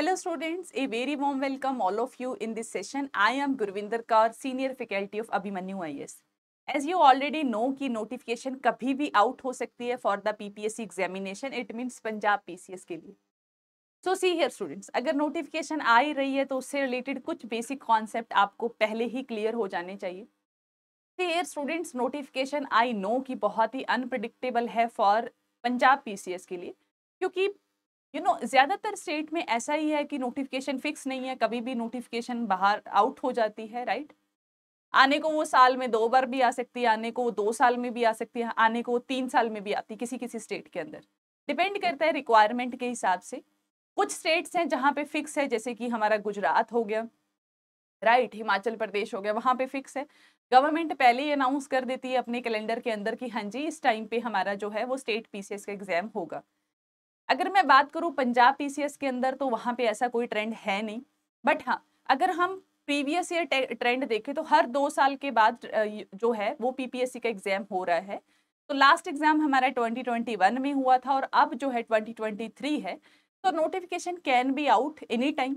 Hello students, a very warm welcome all of you in this session. I am Gurvinder Kaur, senior faculty of Abhimanyu IS. As you already know कि notification कभी भी out हो सकती है for the PPSC examination, it means Punjab PCS के लिए. So see here students अगर notification आ ही रही है तो उससे रिलेटेड कुछ बेसिक कॉन्सेप्ट आपको पहले ही क्लियर हो जाने चाहिए see here students notification I know कि बहुत ही अनप्रडिक्टेबल है फॉर पंजाब पीसीएस के लिए क्योंकि यू नो ज़्यादातर स्टेट में ऐसा ही है कि नोटिफिकेशन फिक्स नहीं है कभी भी नोटिफिकेशन बाहर आउट हो जाती है राइट आने को वो साल में दो बार भी आ सकती है आने को वो दो साल में भी आ सकती है आने को वो तीन साल में भी आती है किसी किसी स्टेट के अंदर डिपेंड करता है रिक्वायरमेंट के हिसाब से कुछ स्टेट्स हैं जहाँ पे फिक्स है जैसे कि हमारा गुजरात हो गया राइट right, हिमाचल प्रदेश हो गया वहाँ पे फिक्स है गवर्नमेंट पहले ही अनाउंस कर देती है अपने कैलेंडर के अंदर कि हाँ जी इस टाइम पे हमारा जो है वो स्टेट पीसीएस का एग्जाम होगा अगर मैं बात करूँ पंजाब पीसीएस के अंदर तो वहाँ पे ऐसा कोई ट्रेंड है नहीं बट हाँ अगर हम प्रीवियस ईयर ट्रेंड देखें तो हर दो साल के बाद जो है वो पीपीएससी का एग्जाम हो रहा है तो लास्ट एग्जाम हमारा 2021 में हुआ था और अब जो है 2023 है तो notification can be out any time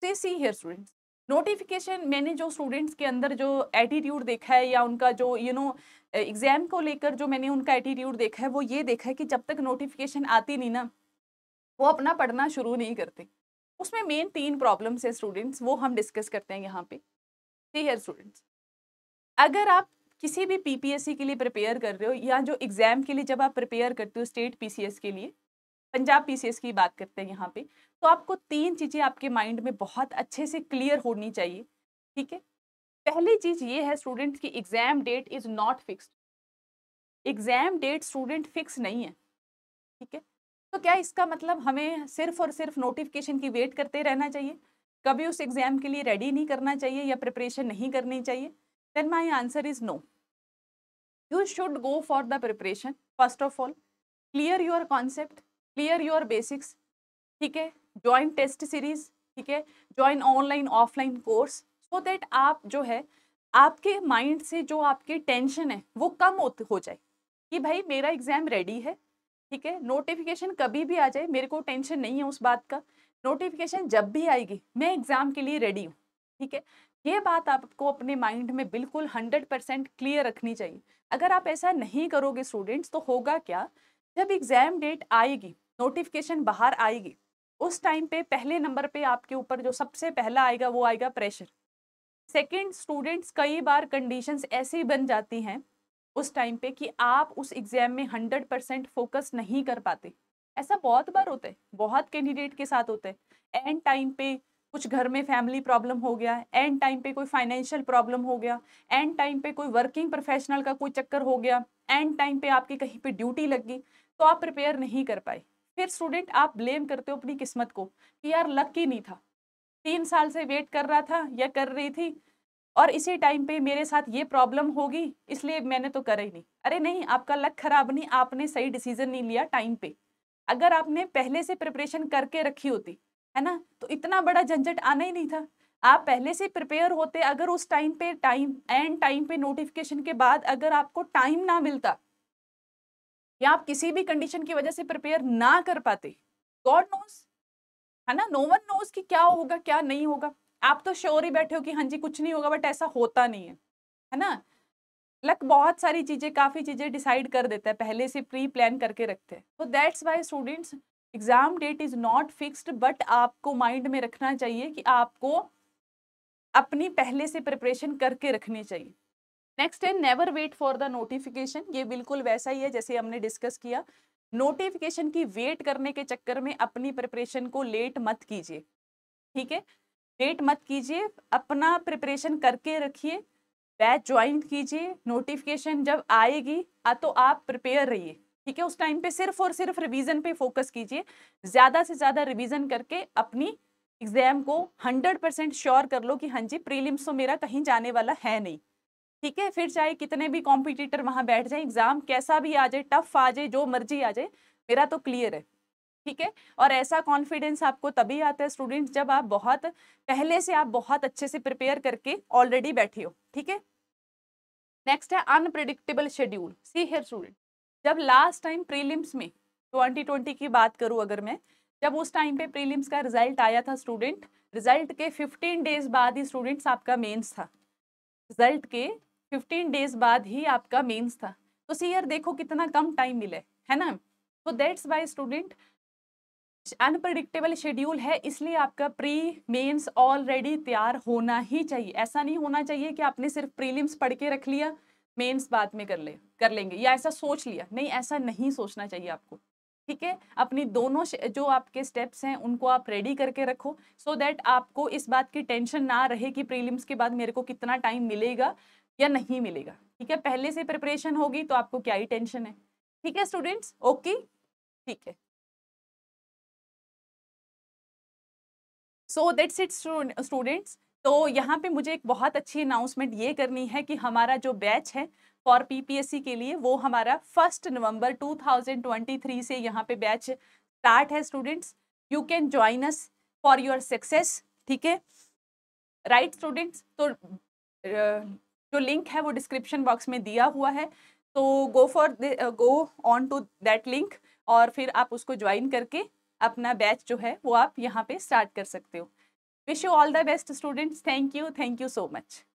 से सी हेयर स्टूडेंट्स नोटिफिकेशन मैंने जो स्टूडेंट्स के अंदर जो एटीट्यूड देखा है या उनका जो यू नो एग्ज़ाम को लेकर जो मैंने उनका एटीट्यूड देखा है वो ये देखा है कि जब तक नोटिफिकेशन आती नहीं ना वो अपना पढ़ना शुरू नहीं करते उसमें मेन तीन प्रॉब्लम्स है स्टूडेंट्स वो हम डिस्कस करते हैं यहाँ पे ठीक स्टूडेंट्स अगर आप किसी भी पीपीएससी के लिए प्रिपेयर कर रहे हो या जो एग्ज़ाम के लिए जब आप प्रिपेयर करते हो स्टेट पीसीएस के लिए पंजाब पीसीएस की बात करते हैं यहाँ पे तो आपको तीन चीज़ें आपके माइंड में बहुत अच्छे से क्लियर होनी चाहिए ठीक है पहली चीज़ ये है स्टूडेंट की exam date is not fixed exam date student fix नहीं है ठीक है तो क्या इसका मतलब हमें सिर्फ और सिर्फ नोटिफिकेशन की वेट करते रहना चाहिए कभी उस एग्ज़ाम के लिए रेडी नहीं करना चाहिए या प्रिपरेशन नहीं करनी चाहिए then my answer is no you should go for the preparation first of all clear your concept clear your basics ठीक है ज्वाइन टेस्ट सीरीज ठीक है join online offline course so that आप जो है आपके माइंड से जो आपकी टेंशन है वो कम हो जाए कि भाई मेरा एग्ज़ाम रेडी है ठीक है नोटिफिकेशन कभी भी आ जाए मेरे को टेंशन नहीं है उस बात का नोटिफिकेशन जब भी आएगी मैं एग्ज़ाम के लिए रेडी हूँ ठीक है ये बात आपको अपने माइंड में बिल्कुल हंड्रेड परसेंट क्लियर रखनी चाहिए अगर आप ऐसा नहीं करोगे स्टूडेंट्स तो होगा क्या जब एग्ज़ाम डेट आएगी नोटिफिकेशन बाहर आएगी उस टाइम पे पहले नंबर पे आपके ऊपर जो सबसे पहला आएगा वो आएगा प्रेशर सेकंड स्टूडेंट्स कई बार कंडीशंस ऐसी बन जाती हैं उस टाइम पे कि आप उस एग्ज़ाम में हंड्रेड परसेंट फोकस नहीं कर पाते ऐसा बहुत बार होता है बहुत कैंडिडेट के साथ होता है एंड टाइम पे कुछ घर में फैमिली प्रॉब्लम हो गया एंड टाइम पे कोई फाइनेंशियल प्रॉब्लम हो गया एंड टाइम पे कोई वर्किंग प्रोफेशनल का कोई चक्कर हो गया एंड टाइम पे आपकी कहीं पे ड्यूटी लग गई तो आप प्रिपेयर नहीं कर पाए फिर स्टूडेंट आप ब्लेम करते हो अपनी किस्मत को कि यार लक ही नहीं था तीन साल से वेट कर रहा था या कर रही थी और इसी टाइम पे मेरे साथ ये प्रॉब्लम होगी इसलिए मैंने तो करा ही नहीं अरे नहीं आपका लक खराब नहीं आपने सही डिसीजन नहीं लिया टाइम पे अगर आपने पहले से प्रिपरेशन करके रखी होती है ना तो इतना बड़ा झंझट आना ही नहीं था आप पहले से प्रिपेयर होते अगर उस टाइम पे टाइम एंड टाइम पे नोटिफिकेशन के बाद अगर आपको टाइम ना मिलता या आप किसी भी कंडीशन की वजह से प्रिपेयर ना कर पाते गॉड नोस है ना नो वन नोस कि क्या होगा क्या नहीं होगा आप तो श्योर ही बैठे हो कि हाँ जी कुछ नहीं होगा बट ऐसा होता नहीं है है ना लक बहुत सारी चीज़ें काफ़ी चीज़ें डिसाइड कर देता है पहले से प्री प्लान करके रखते हैं तो that's why students exam date is not fixed but आपको माइंड में रखना चाहिए कि आपको अपनी पहले से प्रिपरेशन करके रखनी चाहिए नेक्स्ट है never wait for the notification ये बिल्कुल वैसा ही है जैसे हमने डिस्कस किया नोटिफिकेशन की वेट करने के चक्कर में अपनी प्रिपरेशन को लेट मत कीजिए ठीक है वेट मत कीजिए अपना प्रिपरेशन करके रखिए बैच ज्वाइन कीजिए नोटिफिकेशन जब आएगी आ तो आप प्रिपेयर रहिए ठीक है उस टाइम पे सिर्फ और सिर्फ रिवीजन पे फोकस कीजिए ज़्यादा से ज़्यादा रिवीजन करके अपनी एग्ज़ाम को हंड्रेड परसेंट श्योर कर लो कि हाँ जी प्रीलिम्स तो मेरा कहीं जाने वाला है नहीं ठीक है फिर चाहे कितने भी कॉम्पिटिटर वहाँ बैठ जाए एग्ज़ाम कैसा भी आ जाए टफ आ जाए जो मर्जी आ जाए मेरा तो क्लियर है ठीक है और ऐसा कॉन्फिडेंस आपको तभी आता है स्टूडेंट जब आप बहुत पहले से आप बहुत अच्छे से प्रिपेयर करके ऑलरेडी बैठे हो ठीक है नेक्स्ट है unpredictable schedule see here student जब लास्ट टाइम प्रीलिम्स में ट्वेंटी की बात करूँ अगर मैं जब उस टाइम पे प्रीलिम्स का रिजल्ट आया था स्टूडेंट रिजल्ट के फिफ्टीन डेज बाद ही स्टूडेंट्स आपका मेंस था रिजल्ट के फिफ्टीन डेज बाद ही आपका मेंस था तो सी देखो कितना कम टाइम मिले है ना तो that's why student unpredictable schedule है इसलिए आपका प्री मेन्स ऑलरेडी तैयार होना ही चाहिए ऐसा नहीं होना चाहिए कि आपने सिर्फ प्रीलिम्स पढ़ के रख लिया मेन्स बाद में कर ले कर लेंगे या ऐसा सोच लिया नहीं ऐसा नहीं सोचना चाहिए आपको ठीक है अपनी दोनों जो आपके स्टेप्स हैं उनको आप रेडी करके रखो सो so दैट आपको इस बात की टेंशन ना रहे कि प्रीलिम्स के बाद मेरे को कितना टाइम मिलेगा या नहीं मिलेगा ठीक है पहले से प्रिपरेशन होगी तो आपको क्या ही टेंशन है ठीक है स्टूडेंट्स ओके ठीक है सो दैट्स इट स्टूडेंट्स तो यहाँ पे मुझे एक बहुत अच्छी अनाउंसमेंट ये करनी है कि हमारा जो बैच है फॉर पीपीएससी के लिए वो हमारा फर्स्ट नवंबर 2023 से यहाँ पे बैच स्टार्ट है students you can join us for your success ठीक है राइट स्टूडेंट्स तो जो लिंक है वो डिस्क्रिप्शन बॉक्स में दिया हुआ है तो go for go on to that link और फिर आप उसको ज्वाइन करके अपना बैच जो है वो आप यहाँ पे स्टार्ट कर सकते हो wish you all the best students thank you thank you so much